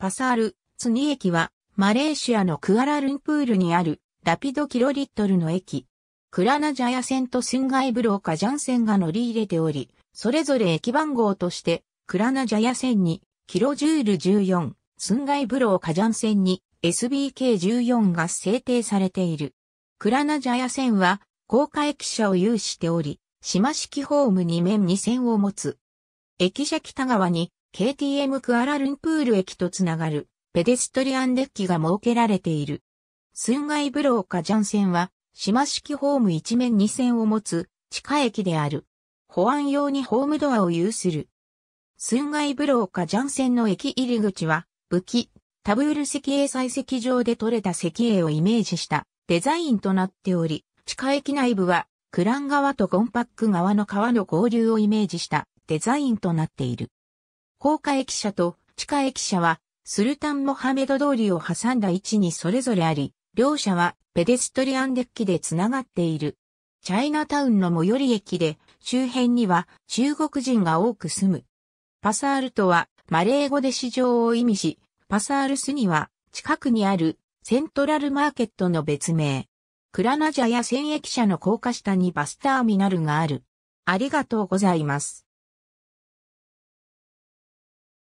パサール、ツニ駅は、マレーシアのクアラルンプールにある、ラピドキロリットルの駅。クラナジャヤ線とスンガイブローカジャン線が乗り入れており、それぞれ駅番号として、クラナジャヤ線に、キロジュール14、スンガイブローカジャン線に、SBK14 が制定されている。クラナジャヤ線は、高架駅舎を有しており、島式ホーム2面2線を持つ。駅舎北側に KTM クアラルンプール駅とつながるペデストリアンデッキが設けられている。スンガイブローカジャン線は島式ホーム一面二線を持つ地下駅である。保安用にホームドアを有する。スンガイブローカジャン線の駅入り口は武器、タブール石英採石場で取れた石英をイメージしたデザインとなっており、地下駅内部はクラン川とゴンパック川の川の合流をイメージしたデザインとなっている。高架駅舎と地下駅舎は、スルタンモハメド通りを挟んだ位置にそれぞれあり、両者はペデストリアンデッキでつながっている。チャイナタウンの最寄り駅で、周辺には中国人が多く住む。パサールとはマレー語で市場を意味し、パサールスには近くにあるセントラルマーケットの別名。クラナジャや戦駅舎の高架下にバスターミナルがある。ありがとうございます。